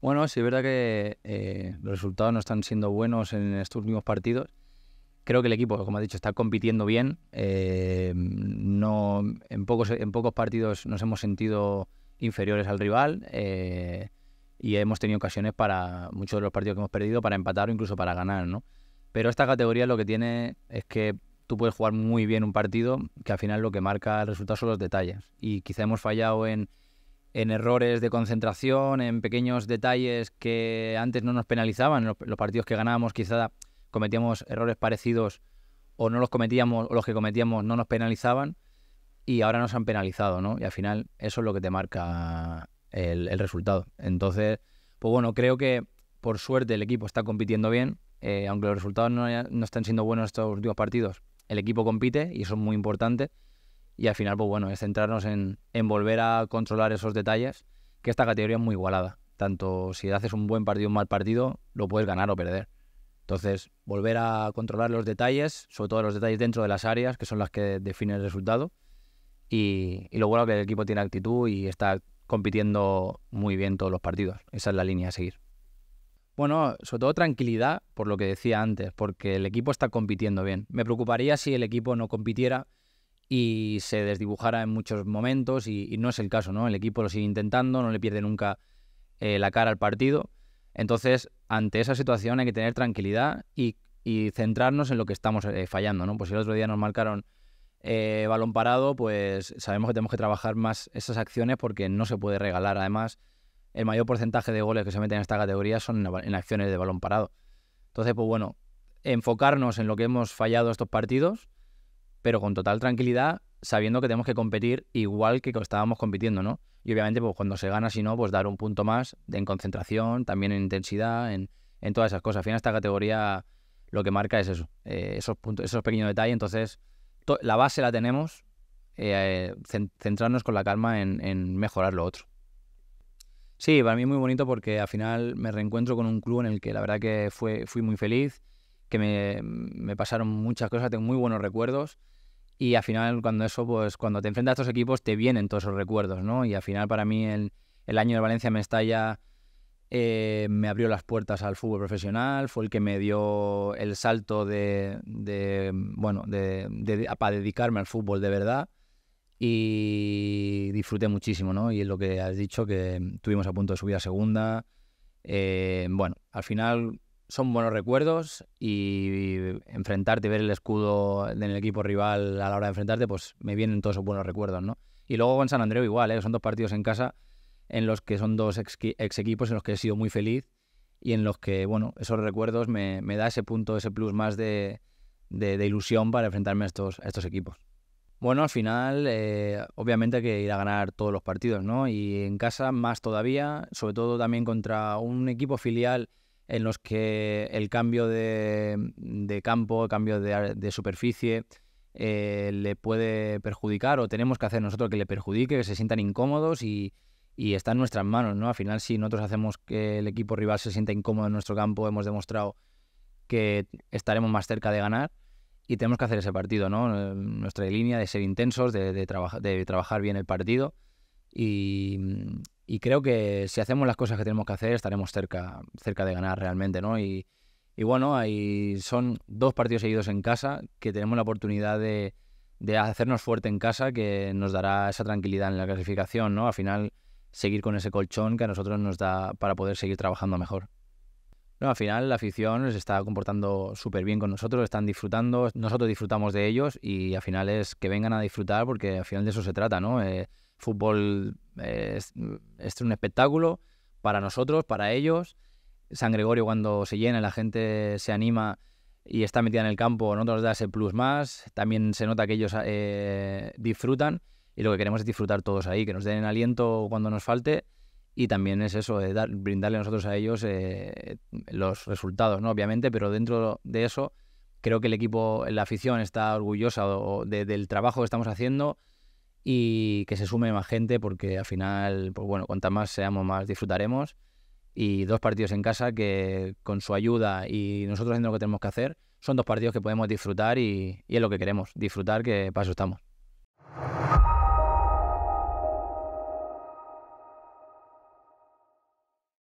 Bueno, sí, es verdad que eh, los resultados no están siendo buenos en estos últimos partidos. Creo que el equipo, como has dicho, está compitiendo bien. Eh, no, en, pocos, en pocos partidos nos hemos sentido inferiores al rival eh, y hemos tenido ocasiones para muchos de los partidos que hemos perdido para empatar o incluso para ganar, ¿no? Pero esta categoría lo que tiene es que tú puedes jugar muy bien un partido que al final lo que marca el resultado son los detalles. Y quizá hemos fallado en en errores de concentración, en pequeños detalles que antes no nos penalizaban. Los, partidos que ganábamos quizá cometíamos errores parecidos o no los cometíamos o los que cometíamos no nos penalizaban y ahora nos han penalizado, ¿no? Y al final eso es lo que te marca el, resultado. Entonces, pues bueno, creo que por suerte el equipo está compitiendo bien, eh, aunque los resultados no, no están siendo buenos estos últimos partidos, el equipo compite y eso es muy importante. Y al final, pues bueno, es centrarnos en, volver a controlar esos detalles, que esta categoría es muy igualada. Tanto si haces un buen partido o un mal partido, lo puedes ganar o perder. Entonces, volver a controlar los detalles, sobre todo los detalles dentro de las áreas, que son las que definen el resultado. Y, y lo bueno que el equipo tiene actitud y está compitiendo muy bien todos los partidos. Esa es la línea a seguir. Bueno, sobre todo tranquilidad, por lo que decía antes, porque el equipo está compitiendo bien. Me preocuparía si el equipo no compitiera y se desdibujara en muchos momentos y, no es el caso, ¿no? El equipo lo sigue intentando, no le pierde nunca eh, la cara al partido. Entonces, ante esa situación hay que tener tranquilidad y, centrarnos en lo que estamos eh, fallando, ¿no? Pues si el otro día nos marcaron eh, balón parado, pues sabemos que tenemos que trabajar más esas acciones porque no se puede regalar. Además, el mayor porcentaje de goles que se meten en esta categoría son en, en acciones de balón parado. Entonces, pues bueno, enfocarnos en lo que hemos fallado estos partidos pero con total tranquilidad, sabiendo que tenemos que competir igual que estábamos compitiendo, ¿no? Y obviamente, pues cuando se gana, si no, pues dar un punto más en concentración, también en intensidad, en, todas esas cosas. Al final, esta categoría lo que marca es eso, eh, esos, puntos, esos pequeños detalles. Entonces, la base la tenemos, eh, centrarnos con la calma en, mejorar lo otro. Sí, para mí es muy bonito porque al final me reencuentro con un club en el que la verdad que fue, fui muy feliz que me, pasaron muchas cosas, tengo muy buenos recuerdos. Y al final, cuando eso, pues cuando te enfrentas a estos equipos, te vienen todos esos recuerdos, ¿no? Y al final, para mí, el, año de Valencia me estalla. Eh, me abrió las puertas al fútbol profesional, fue el que me dio el salto de, bueno, para dedicarme al fútbol de verdad y disfruté muchísimo, ¿no? Y es lo que has dicho, que tuvimos a punto de subir a segunda. Eh, bueno, al final son buenos recuerdos y enfrentarte, ver el escudo en el equipo rival a la hora de enfrentarte, pues me vienen todos esos buenos recuerdos, ¿no? Y luego con San Andreu igual, ¿eh? son dos partidos en casa en los que son dos ex, equipos en los que he sido muy feliz y en los que, bueno, esos recuerdos me, da ese punto, ese plus más de, ilusión para enfrentarme a estos, estos equipos. Bueno, al final, eh, obviamente hay que ir a ganar todos los partidos, ¿no? Y en casa más todavía, sobre todo también contra un equipo filial en los que el cambio de, de campo, el cambio de, de superficie, eh, le puede perjudicar o tenemos que hacer nosotros que le perjudique, que se sientan incómodos y, está en nuestras manos, ¿no? Al final, si nosotros hacemos que el equipo rival se sienta incómodo en nuestro campo, hemos demostrado que estaremos más cerca de ganar y tenemos que hacer ese partido, ¿no? Eh, nuestra línea de ser intensos, de, de trabajar bien el partido y, y creo que si hacemos las cosas que tenemos que hacer estaremos cerca, cerca de ganar realmente, ¿no? Y, bueno, ahí son dos partidos seguidos en casa que tenemos la oportunidad de, de, hacernos fuerte en casa que nos dará esa tranquilidad en la clasificación, ¿no? Al final seguir con ese colchón que a nosotros nos da para poder seguir trabajando mejor. No, al final la afición se está comportando súper bien con nosotros, están disfrutando, nosotros disfrutamos de ellos y al final es que vengan a disfrutar porque al final de eso se trata, ¿no? Eh, fútbol es, es un espectáculo para nosotros, para ellos. San Gregorio cuando se llena, la gente se anima y está metida en el campo, nosotros da ese plus más. También se nota que ellos eh, disfrutan y lo que queremos es disfrutar todos ahí, que nos den aliento cuando nos falte y también es eso, de dar, brindarle nosotros a ellos eh, los resultados, ¿no? Obviamente, pero dentro de eso creo que el equipo, la afición está orgullosa del trabajo que estamos haciendo y que se sume más gente porque al final, pues bueno, cuanta más seamos, más disfrutaremos. Y dos partidos en casa que con su ayuda y nosotros haciendo lo que tenemos que hacer, son dos partidos que podemos disfrutar y, y es lo que queremos, disfrutar que para eso estamos.